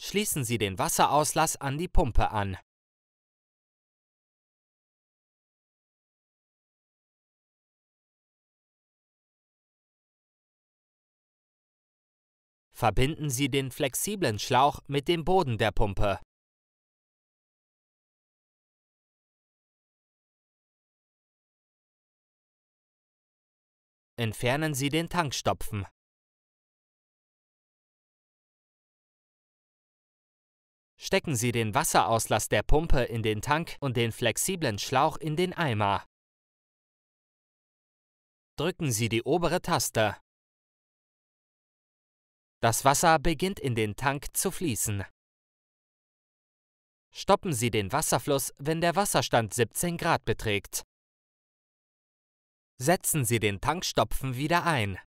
Schließen Sie den Wasserauslass an die Pumpe an. Verbinden Sie den flexiblen Schlauch mit dem Boden der Pumpe. Entfernen Sie den Tankstopfen. Stecken Sie den Wasserauslass der Pumpe in den Tank und den flexiblen Schlauch in den Eimer. Drücken Sie die obere Taste. Das Wasser beginnt in den Tank zu fließen. Stoppen Sie den Wasserfluss, wenn der Wasserstand 17 Grad beträgt. Setzen Sie den Tankstopfen wieder ein.